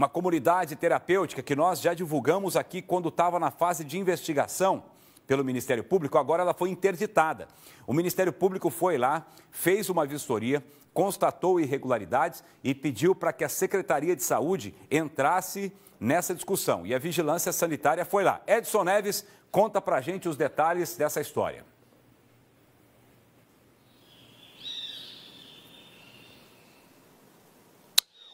uma comunidade terapêutica que nós já divulgamos aqui quando estava na fase de investigação pelo Ministério Público, agora ela foi interditada. O Ministério Público foi lá, fez uma vistoria, constatou irregularidades e pediu para que a Secretaria de Saúde entrasse nessa discussão. E a Vigilância Sanitária foi lá. Edson Neves conta para a gente os detalhes dessa história.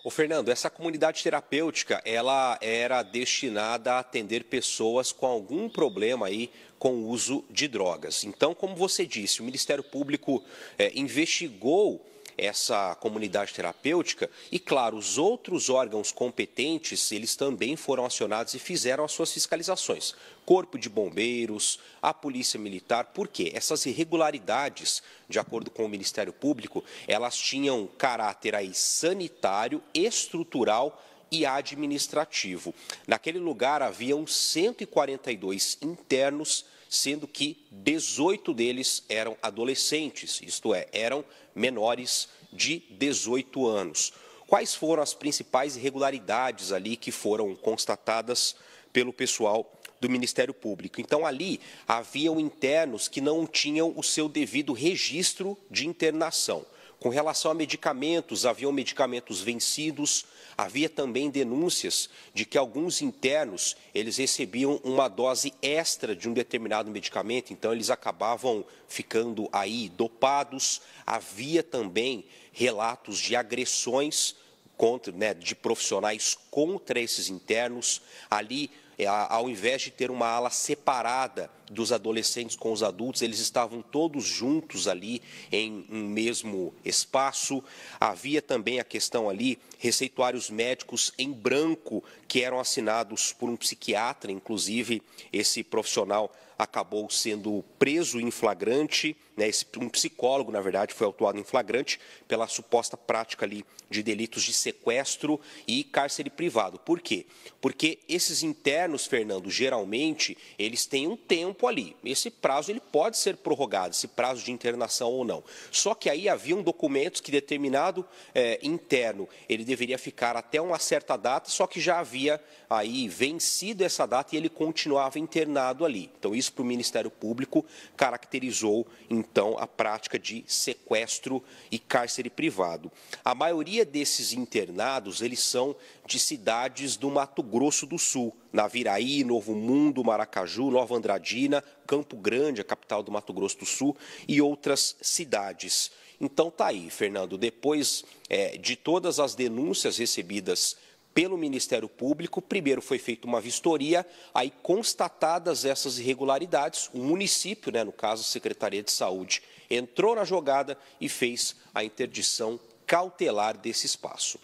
O Fernando, essa comunidade terapêutica, ela era destinada a atender pessoas com algum problema aí com o uso de drogas. Então, como você disse, o Ministério Público é, investigou essa comunidade terapêutica e, claro, os outros órgãos competentes, eles também foram acionados e fizeram as suas fiscalizações. Corpo de Bombeiros, a Polícia Militar, por quê? Essas irregularidades, de acordo com o Ministério Público, elas tinham caráter aí sanitário, estrutural e administrativo. Naquele lugar haviam 142 internos sendo que 18 deles eram adolescentes, isto é, eram menores de 18 anos. Quais foram as principais irregularidades ali que foram constatadas pelo pessoal do Ministério Público. Então, ali haviam internos que não tinham o seu devido registro de internação. Com relação a medicamentos, haviam medicamentos vencidos, havia também denúncias de que alguns internos, eles recebiam uma dose extra de um determinado medicamento, então eles acabavam ficando aí dopados. Havia também relatos de agressões contra, né, de profissionais contra esses internos ali é, ao invés de ter uma ala separada dos adolescentes com os adultos, eles estavam todos juntos ali em um mesmo espaço. Havia também a questão ali, receituários médicos em branco, que eram assinados por um psiquiatra, inclusive esse profissional acabou sendo preso em flagrante, né, um psicólogo, na verdade, foi autuado em flagrante pela suposta prática ali de delitos de sequestro e cárcere privado. Por quê? Porque esses internos, Fernando, geralmente, eles têm um tempo ali. Esse prazo ele pode ser prorrogado, esse prazo de internação ou não. Só que aí haviam documentos que determinado é, interno, ele deveria ficar até uma certa data, só que já havia aí vencido essa data e ele continuava internado ali. Então, isso para o Ministério Público caracterizou, então, a prática de sequestro e cárcere privado. A maioria desses internados, eles são de cidades do Mato Grosso do Sul, Naviraí, Novo Mundo, Maracaju, Nova Andradina, Campo Grande, a capital do Mato Grosso do Sul, e outras cidades. Então tá aí, Fernando. Depois é, de todas as denúncias recebidas pelo Ministério Público. Primeiro foi feita uma vistoria, aí constatadas essas irregularidades, o município, né, no caso a Secretaria de Saúde, entrou na jogada e fez a interdição cautelar desse espaço.